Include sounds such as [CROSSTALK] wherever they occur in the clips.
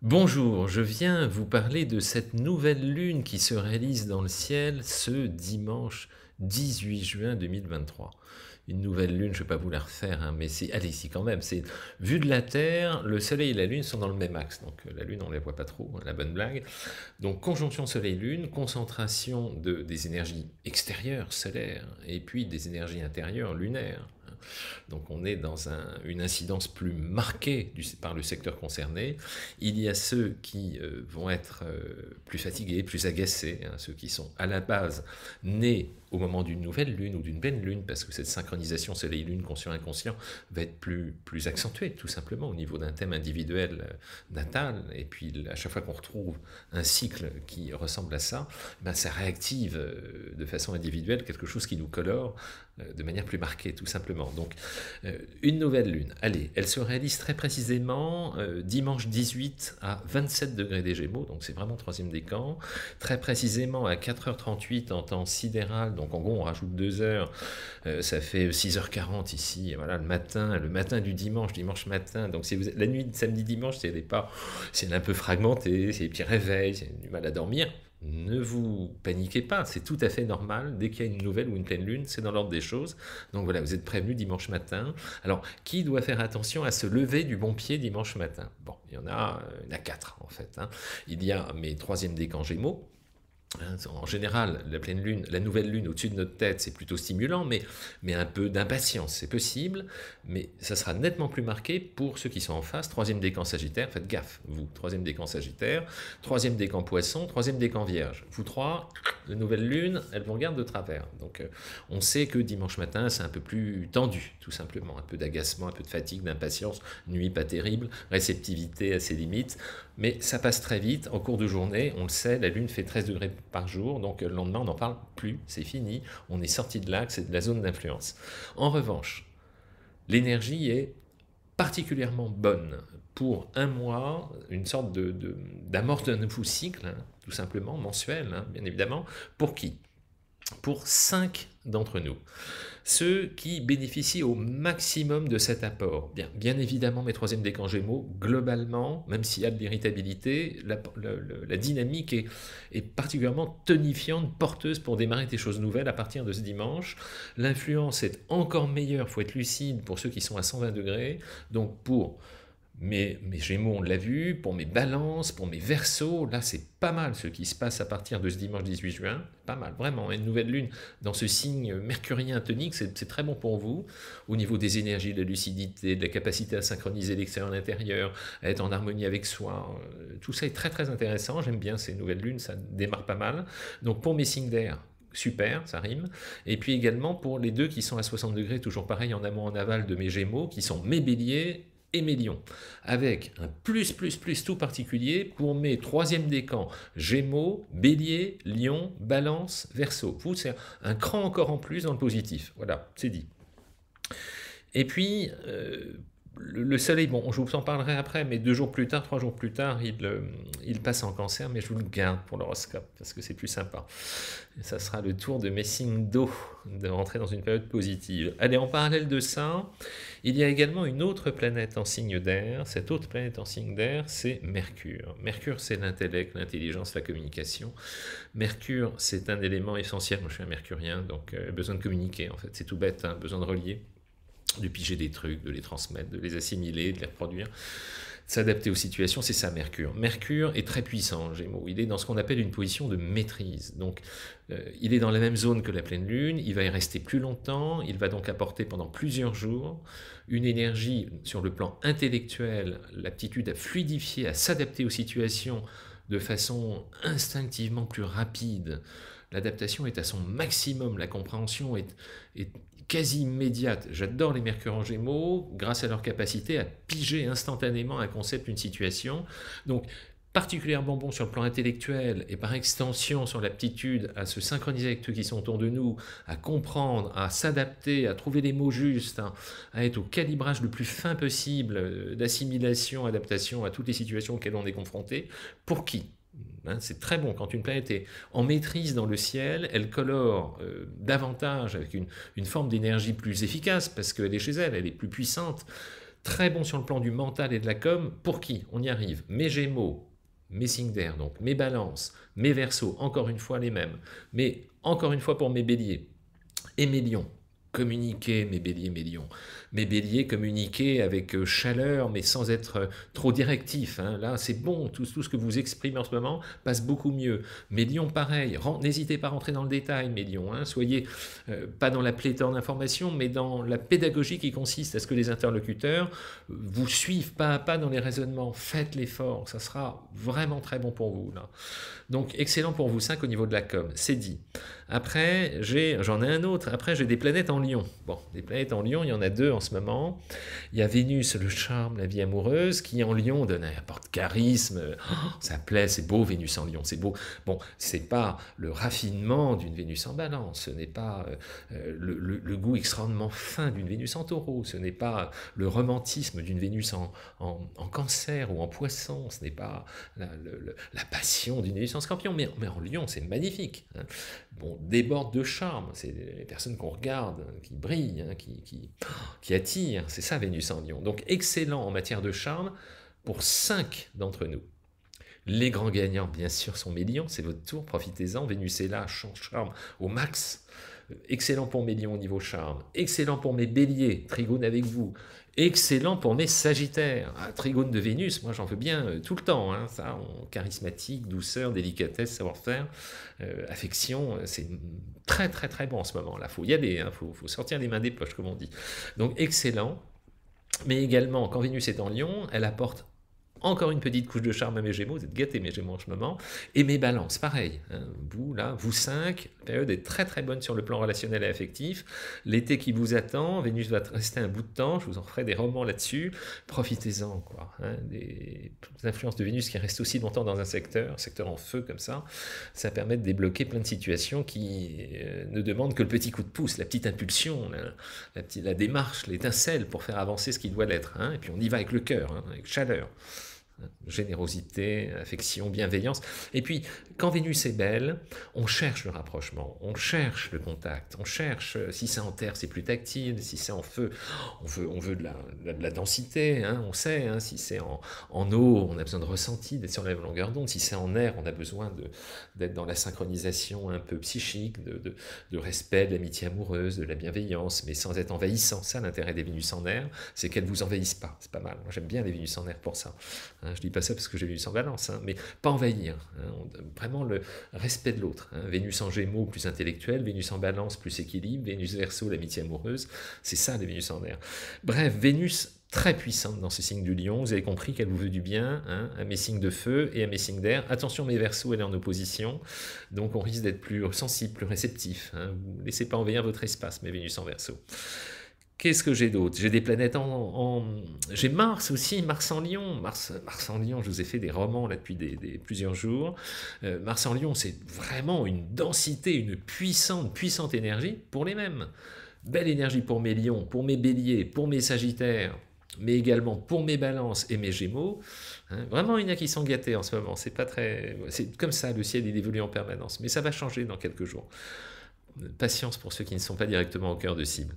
Bonjour, je viens vous parler de cette nouvelle lune qui se réalise dans le ciel ce dimanche 18 juin 2023. Une nouvelle lune, je ne vais pas vous la refaire, hein, mais c'est, allez, si quand même, c'est vu de la Terre, le Soleil et la Lune sont dans le même axe, donc euh, la Lune, on ne la voit pas trop, hein, la bonne blague. Donc conjonction Soleil-Lune, concentration des énergies extérieures, solaires, et puis des énergies intérieures, lunaires. Donc on est dans une incidence plus marquée par le secteur concerné. Il y a ceux qui euh, vont être euh, plus fatigués, plus agacés, hein, ceux qui sont à la base nés au moment d'une nouvelle lune ou d'une pleine lune, parce que cette synchronisation soleil-lune, conscient-inconscient, va être plus, plus accentuée, tout simplement, au niveau d'un thème individuel euh, natal. Et puis, à chaque fois qu'on retrouve un cycle qui ressemble à ça, ben, ça réactive de façon individuelle quelque chose qui nous colore euh, de manière plus marquée, tout simplement. Donc, euh, une nouvelle lune, allez, elle se réalise très précisément euh, dimanche 18 à 27 degrés des Gémeaux, donc c'est vraiment troisième décan, très précisément à 4h38 en temps sidéral, donc en gros on rajoute 2 heures, ça fait 6h40 ici, voilà, le matin, le matin du dimanche, dimanche matin, donc si vous la nuit de samedi-dimanche, c'est pas, c'est un peu fragmenté, c'est des petits réveils, du mal à dormir, ne vous paniquez pas, c'est tout à fait normal. Dès qu'il y a une nouvelle ou une pleine lune, c'est dans l'ordre des choses. Donc voilà, vous êtes prévenu dimanche matin. Alors, qui doit faire attention à se lever du bon pied dimanche matin Bon, il y en a, euh, a quatre en fait. Hein. Il y a mes troisième décan Gémeaux, Hein, en général, la pleine lune, la nouvelle lune au-dessus de notre tête, c'est plutôt stimulant, mais, mais un peu d'impatience, c'est possible, mais ça sera nettement plus marqué pour ceux qui sont en face. Troisième décan Sagittaire, faites gaffe, vous, troisième décan Sagittaire, troisième décan Poisson, troisième décan Vierge. Vous trois, la nouvelle lune, elle vous regarde de travers. Donc euh, on sait que dimanche matin, c'est un peu plus tendu, tout simplement. Un peu d'agacement, un peu de fatigue, d'impatience, nuit pas terrible, réceptivité à ses limites, mais ça passe très vite. En cours de journée, on le sait, la lune fait 13 degrés par jour, donc le lendemain on n'en parle plus, c'est fini, on est sorti de l'axe c'est de la zone d'influence. En revanche, l'énergie est particulièrement bonne pour un mois, une sorte de, d'amorce d'un nouveau cycle, hein, tout simplement, mensuel, hein, bien évidemment, pour qui Pour cinq d'entre nous ceux qui bénéficient au maximum de cet apport. Bien, évidemment, mes troisièmes décans gémeaux, globalement, même s'il y a de l'irritabilité, la, dynamique est, est particulièrement tonifiante, porteuse pour démarrer des choses nouvelles à partir de ce dimanche. L'influence est encore meilleure, il faut être lucide pour ceux qui sont à 120 degrés, donc pour mes, mes Gémeaux, on l'a vu, pour mes balances, pour mes versos, là c'est pas mal ce qui se passe à partir de ce dimanche 18 juin, pas mal, vraiment, hein, une nouvelle lune dans ce signe mercurien tonique, c'est très bon pour vous, au niveau des énergies, de la lucidité, de la capacité à synchroniser l'extérieur et l'intérieur, à être en harmonie avec soi, euh, tout ça est très très intéressant, j'aime bien ces nouvelles lunes, ça démarre pas mal, donc pour mes signes d'air, super, ça rime. Et puis également pour les deux qui sont à 60 degrés, toujours pareil, en amont, en aval de mes Gémeaux, qui sont mes béliers et lions. avec un plus, plus, plus tout particulier pour mes troisième camps, Gémeaux, Bélier, Lion, Balance, verso Vous, c'est un cran encore en plus dans le positif. Voilà, c'est dit. Et puis, euh, le, soleil, bon, je vous en parlerai après, mais deux jours plus tard, trois jours plus tard, il, euh, passe en cancer, mais je vous le garde pour l'horoscope, parce que c'est plus sympa. ça sera le tour de mes signes d'eau, de rentrer dans une période positive. Allez, en parallèle de ça, il y a également une autre planète en signe d'air. Cette autre planète en signe d'air, c'est Mercure. Mercure, c'est l'intellect, l'intelligence, la communication. Mercure, c'est un élément essentiel. Moi, je suis un mercurien, donc euh, besoin de communiquer, en fait, c'est tout bête, un hein, besoin de relier de piger des trucs, de les transmettre, de les assimiler, de les reproduire, de s'adapter aux situations, c'est ça Mercure. Mercure est très puissant, Gémeaux. Il est dans ce qu'on appelle une position de maîtrise. Donc, euh, il est dans la même zone que la pleine lune, il va y rester plus longtemps, il va donc apporter pendant plusieurs jours une énergie sur le plan intellectuel, l'aptitude à fluidifier, à s'adapter aux situations de façon instinctivement plus rapide, l'adaptation est à son maximum, la compréhension est, quasi immédiate. J'adore les Mercure en Gémeaux grâce à leur capacité à piger instantanément un concept, une situation. Donc, particulièrement bon sur le plan intellectuel et par extension sur l'aptitude à se synchroniser avec ceux qui sont autour de nous, à comprendre, à s'adapter, à trouver les mots justes, hein, à être au calibrage le plus fin possible euh, d'assimilation, adaptation à toutes les situations auxquelles on est confronté, pour qui Hein, c'est très bon. Quand une planète est en maîtrise dans le ciel, elle colore euh, davantage avec une, forme d'énergie plus efficace parce qu'elle est chez elle, elle est plus puissante. Très bon sur le plan du mental et de la com. Pour qui On y arrive. Mes gémeaux, mes signes donc mes balances, mes versos, encore une fois les mêmes. Mais encore une fois pour mes béliers et mes lions. Communiquer mes béliers, mes lions mes béliers communiquer avec euh, chaleur, mais sans être euh, trop directif. Hein. Là, c'est bon, tout, ce que vous exprimez en ce moment passe beaucoup mieux. Mes lions, pareil, n'hésitez pas à rentrer dans le détail, mes lions. Hein. Soyez euh, pas dans la pléthore d'informations, mais dans la pédagogie qui consiste à ce que les interlocuteurs vous suivent pas à pas dans les raisonnements. Faites l'effort, ça sera vraiment très bon pour vous. Donc, excellent pour vous, 5 au niveau de la com, c'est dit. Après, j'en ai, ai, un autre. Après, j'ai des planètes en lion. Bon, des planètes en lion, il y en a deux en ce moment. Il y a Vénus, le charme, la vie amoureuse, qui en lion donne un porte charisme. Oh, ça plaît, c'est beau Vénus en Lyon, c'est beau. Bon, c'est pas le raffinement d'une Vénus en balance, ce n'est pas euh, euh, le, le, goût extrêmement fin d'une Vénus en taureau, ce n'est pas le romantisme d'une Vénus en, en, cancer ou en poisson, ce n'est pas la, passion d'une Vénus en scorpion, mais, en Lyon, c'est magnifique. Hein. Bon, déborde de charme, c'est les personnes qu'on regarde, hein, qui brillent, hein, qui, qui qui attire, c'est ça Vénus en lion. Donc excellent en matière de charme pour cinq d'entre nous. Les grands gagnants, bien sûr, sont mes lions, c'est votre tour, profitez-en, Vénus est là, change charme au max excellent pour mes lions au niveau charme, excellent pour mes béliers, trigone avec vous, excellent pour mes sagittaires, ah, trigone de Vénus, moi j'en veux bien euh, tout le temps, hein, ça, on, charismatique, douceur, délicatesse, savoir-faire, euh, affection, euh, c'est très très très bon en ce moment, là, faut y aller, il hein, faut, faut sortir des mains des poches comme on dit, donc excellent, mais également, quand Vénus est en Lion, elle apporte encore une petite couche de charme à mes gémeaux, vous êtes gâtés mes gémeaux en ce moment. Et mes balances, pareil. Hein. vous, là, vous cinq la période est très très bonne sur le plan relationnel et affectif. L'été qui vous attend, Vénus va rester un bout de temps, je vous en ferai des romans là-dessus. Profitez-en, quoi. Hein. des, influences de Vénus qui restent aussi longtemps dans un secteur, un secteur en feu comme ça, ça permet de débloquer plein de situations qui euh, ne demandent que le petit coup de pouce, la petite impulsion, la, démarche, l'étincelle pour faire avancer ce qui doit l'être. Hein. Et puis on y va avec le cœur, avec chaleur générosité, affection, bienveillance. Et puis, quand Vénus est belle, on cherche le rapprochement, on cherche le contact, on cherche, euh, si c'est en terre, c'est plus tactile, si c'est en feu, on veut, on veut de, la, densité, hein, on sait, hein, si c'est en, eau, on a besoin de ressenti, d'être sur la même longueur d'onde, si c'est en air, on a besoin d'être dans la synchronisation un peu psychique, de, respect, de l'amitié amoureuse, de la bienveillance, mais sans être envahissant. Ça, l'intérêt des Vénus en air, c'est qu'elles ne vous envahissent pas, c'est pas mal. J'aime bien les Vénus en air pour ça. Hein. Je hein, je dis pas ça parce que j'ai Vénus en balance, mais pas envahir. Hein, vraiment le respect de l'autre. Hein. Vénus en gémeaux, plus intellectuel, Vénus en balance, plus équilibre, Vénus verso, l'amitié amoureuse. C'est ça, les Vénus en air. Bref, Vénus très puissante dans ce signe du lion. Vous avez compris qu'elle vous veut du bien à mes signes de feu et à mes signes d'air. Attention, mes versos, elle est en opposition. Donc, on risque d'être plus sensible, plus réceptif. Ne laissez pas envahir votre espace, mes Vénus en verso. Qu'est-ce que j'ai d'autre J'ai des planètes en, J'ai Mars aussi, Mars en Lion. Mars, Mars en Lion, je vous ai fait des romans là depuis des, plusieurs jours. Euh, Mars en Lion, c'est vraiment une densité, une puissante, puissante énergie pour les mêmes. Belle énergie pour mes lions, pour mes béliers, pour mes sagittaires, mais également pour mes balances et mes gémeaux. Hein. vraiment, il y en a qui sont gâtés en ce moment. C'est pas très... C'est comme ça, le ciel, il évolue en permanence. Mais ça va changer dans quelques jours patience pour ceux qui ne sont pas directement au cœur de cible.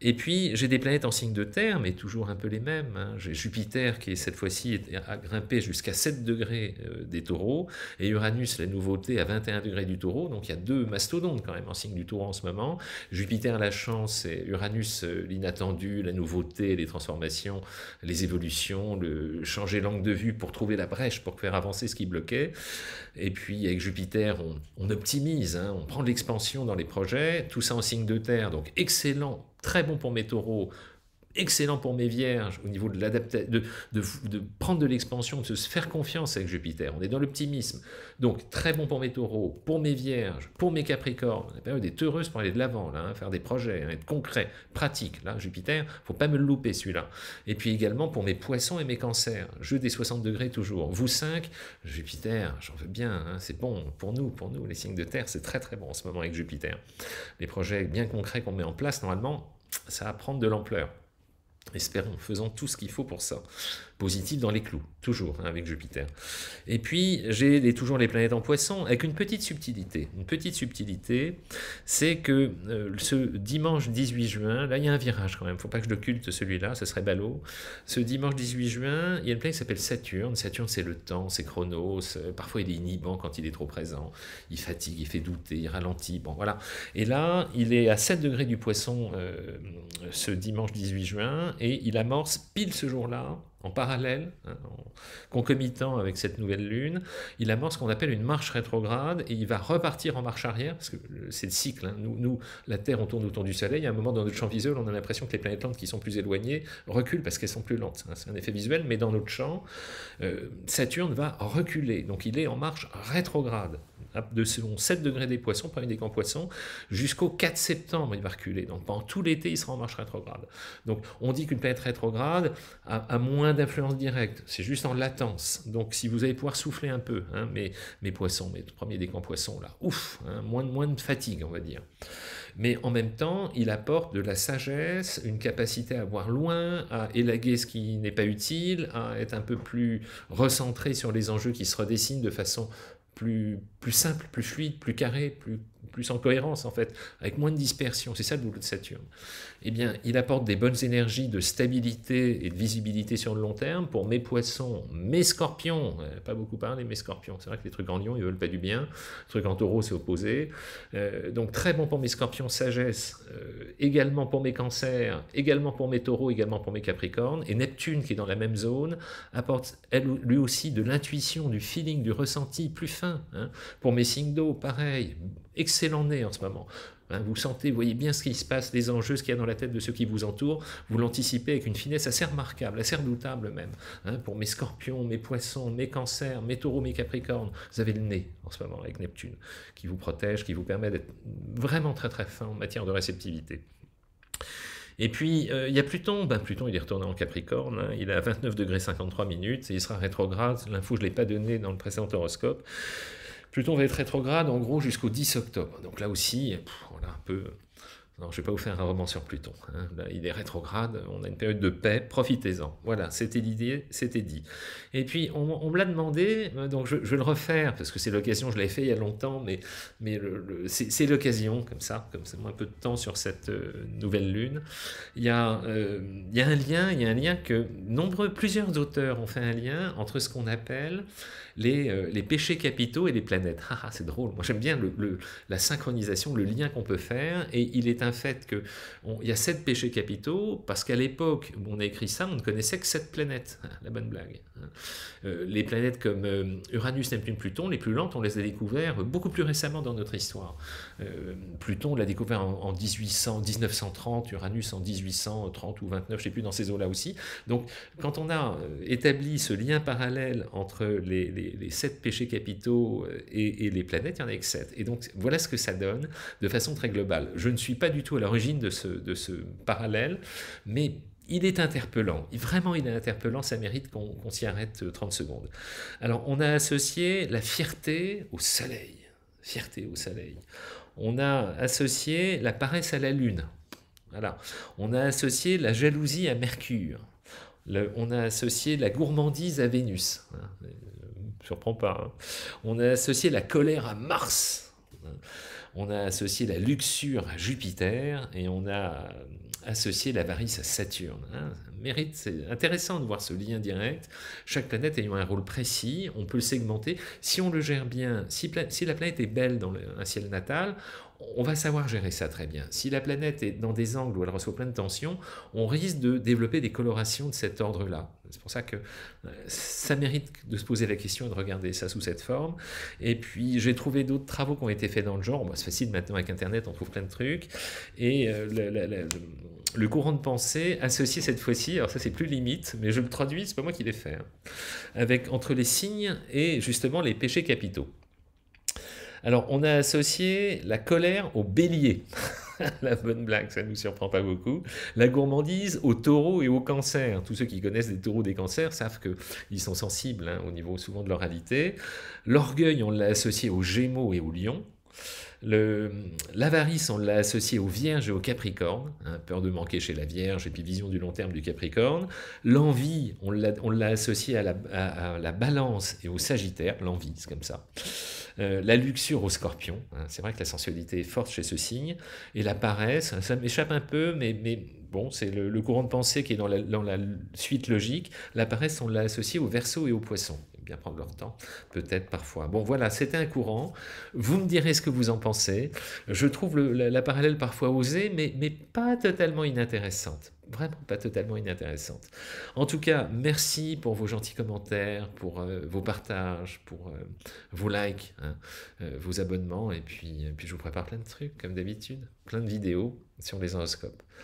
Et puis, j'ai des planètes en signe de terre, mais toujours un peu les mêmes. Hein. J'ai Jupiter qui, cette fois-ci, a grimpé jusqu'à 7 degrés euh, des taureaux, et Uranus, la nouveauté, à 21 degrés du taureau. Donc, il y a deux mastodontes quand même en signe du taureau en ce moment. Jupiter, la chance, et Uranus, euh, l'inattendu, la nouveauté, les transformations, les évolutions, le changer l'angle de vue pour trouver la brèche, pour faire avancer ce qui bloquait. Et puis, avec Jupiter, on, optimise, hein. on prend de l'expansion dans les projets tout ça en signe de terre, donc excellent, très bon pour mes taureaux, excellent pour mes vierges au niveau de, de, de, de prendre de l'expansion, de se faire confiance avec Jupiter. On est dans l'optimisme. Donc très bon pour mes taureaux, pour mes vierges, pour mes capricornes. La période est heureuse pour aller de l'avant, là, hein, faire des projets, hein, être concret, pratique. Là, Jupiter, faut pas me le louper celui-là. Et puis également pour mes poissons et mes cancers. Jeu des 60 degrés toujours. Vous cinq Jupiter, j'en veux bien, hein, c'est bon pour nous, pour nous, les signes de terre, c'est très très bon en ce moment avec Jupiter. Les projets bien concrets qu'on met en place, normalement, ça va prendre de l'ampleur. Espérons, faisons tout ce qu'il faut pour ça. Positif dans les clous, toujours hein, avec Jupiter. Et puis j'ai toujours les planètes en poisson avec une petite subtilité. Une petite subtilité, c'est que euh, ce dimanche 18 juin, là il y a un virage quand même, faut pas que je l'occulte celui-là, ce serait ballot. Ce dimanche 18 juin, il y a une planète qui s'appelle Saturne. Saturne c'est le temps, c'est Chronos. Euh, parfois il est inhibant quand il est trop présent. Il fatigue, il fait douter, il ralentit. Bon voilà. Et là, il est à 7 degrés du poisson euh, ce dimanche 18 juin et il amorce pile ce jour-là en parallèle, hein, en concomitant avec cette nouvelle lune, il amorce ce qu'on appelle une marche rétrograde et il va repartir en marche arrière, parce que euh, c'est le cycle. Hein. Nous, nous, la Terre, on tourne autour du Soleil. À un moment, dans notre champ visuel, on a l'impression que les planètes lentes qui sont plus éloignées reculent parce qu'elles sont plus lentes. Hein. C'est un effet visuel, mais dans notre champ, euh, Saturne va reculer. Donc il est en marche rétrograde de selon 7 degrés des poissons, des camps poissons, jusqu'au 4 septembre, il va reculer. Donc pendant tout l'été, il sera en marche rétrograde. Donc on dit qu'une planète rétrograde, a à moins d'influence directe, c'est juste en latence. Donc si vous allez pouvoir souffler un peu, hein, mes, poissons, mes premiers décans poissons là, ouf, hein, moins, de fatigue on va dire. Mais en même temps, il apporte de la sagesse, une capacité à voir loin, à élaguer ce qui n'est pas utile, à être un peu plus recentré sur les enjeux qui se redessinent de façon plus, plus simple, plus fluide, plus carré, plus plus en cohérence en fait, avec moins de dispersion. C'est ça le boulot de Saturne. Eh bien, il apporte des bonnes énergies de stabilité et de visibilité sur le long terme pour mes poissons, mes scorpions. pas beaucoup parlé, mes scorpions. C'est vrai que les trucs en lion, ils veulent pas du bien. Les trucs en taureau, c'est opposé. Euh, donc très bon pour mes scorpions, sagesse. Euh, également pour mes cancers, également pour mes taureaux, également pour mes capricornes. Et Neptune, qui est dans la même zone, apporte elle, lui aussi de l'intuition, du feeling, du ressenti plus fin. Hein. Pour mes signes d'eau, pareil, excellent nez en ce moment. Hein, vous sentez, vous voyez bien ce qui se passe, les enjeux, ce qu'il y a dans la tête de ceux qui vous entourent. Vous l'anticipez avec une finesse assez remarquable, assez redoutable même. Hein, pour mes scorpions, mes poissons, mes cancers, mes taureaux, mes capricornes, vous avez le nez en ce moment avec Neptune, qui vous protège, qui vous permet d'être vraiment très très fin en matière de réceptivité. Et puis, euh, il y a Pluton. Ben, Pluton, il est retourné en Capricorne. Hein. il est à 29 degrés 53 minutes et il sera rétrograde. L'info, je ne l'ai pas donné dans le précédent horoscope. Pluton va être rétrograde en gros jusqu'au 10 octobre. Donc là aussi, on un peu... Non, je ne vais pas vous faire un roman sur Pluton. Hein. il est rétrograde, on a une période de paix, profitez-en. Voilà, c'était l'idée, c'était dit. Et puis, on, me l'a demandé, euh, donc je, vais le refaire, parce que c'est l'occasion, je l'ai fait il y a longtemps, mais, mais c'est l'occasion, comme ça, comme c'est un peu de temps sur cette euh, nouvelle lune. Il y, a, euh, il y a un lien, il y a un lien que nombreux, plusieurs auteurs ont fait un lien entre ce qu'on appelle euh, les, péchés capitaux et les planètes. Ah, ah, c'est drôle, moi j'aime bien le, la synchronisation, le lien qu'on peut faire, et il est un fait qu'il y a sept péchés capitaux, parce qu'à l'époque où on a écrit ça, on ne connaissait que sept planètes, ah, la bonne blague. Hein. Euh, les planètes comme euh, Uranus, Neptune, Pluton, les plus lentes, on les a découvertes beaucoup plus récemment dans notre histoire. Pluton, on l'a découvert en, 1800, 1930, Uranus en 1830 ou 29, je ne sais plus, dans ces eaux-là aussi. Donc quand on a établi ce lien parallèle entre les les, sept péchés capitaux euh, et, les planètes, il y en a que sept. Et donc voilà ce que ça donne de façon très globale. Je ne suis pas du tout à l'origine de ce, parallèle, mais il est interpellant, vraiment il est interpellant, ça mérite qu'on s'y arrête 30 euh, secondes. Alors on a associé la fierté au soleil, fierté au soleil. On a associé la paresse à la lune, voilà. On a associé la jalousie à Mercure, on a associé la gourmandise à Vénus surprend pas. Hein. On a associé la colère à Mars. On a associé la luxure à Jupiter et on a associé l'avarice à Saturne. Hein. Mérite, c'est intéressant de voir ce lien direct. Chaque planète ayant un rôle précis, on peut le segmenter. Si on le gère bien, si, si la planète est belle dans un ciel natal, on va savoir gérer ça très bien. Si la planète est dans des angles où elle reçoit plein de tensions, on risque de développer des colorations de cet ordre-là. C'est pour ça que euh, ça mérite de se poser la question et de regarder ça sous cette forme. Et puis j'ai trouvé d'autres travaux qui ont été faits dans le genre. Moi, c'est facile maintenant avec Internet, on trouve plein de trucs. Et euh, le courant de pensée associé cette fois-ci, alors ça c'est plus limite, mais je le traduis, c'est pas moi qui l'ai fait, hein, avec entre les signes et justement les péchés capitaux. Alors, on a associé la colère au bélier. [LAUGHS] la bonne blague, ça ne nous surprend pas beaucoup. La gourmandise au taureau et au cancer. Tous ceux qui connaissent des taureaux des cancers savent qu'ils sont sensibles hein, au niveau souvent de leur réalité. L'orgueil, on l'a associé aux gémeaux et aux lions. Euh, l'avarice, on l'a associé aux Vierges et aux Capricornes, hein, peur de manquer chez la Vierge et puis vision du long terme du Capricorne. L'envie, on l'a associé à la, Balance et au Sagittaire, l'envie, c'est comme ça. Euh, la luxure au Scorpion, hein, c'est vrai que la sensualité est forte chez ce signe, et la paresse, hein, ça m'échappe un peu, mais, mais bon, c'est le, courant de pensée qui est dans la, suite logique. La paresse, on l'a associé au verso et au Poisson bien prendre leur temps, peut-être parfois. Bon, voilà, c'était un courant. Vous me direz ce que vous en pensez. Je trouve la, parallèle parfois osée, mais, mais pas totalement inintéressante. Vraiment pas totalement inintéressante. En tout cas, merci pour vos gentils commentaires, pour euh, vos partages, pour euh, vos likes, hein, euh, vos abonnements. Et puis, puis, je vous prépare plein de trucs, comme d'habitude, plein de vidéos sur les horoscopes.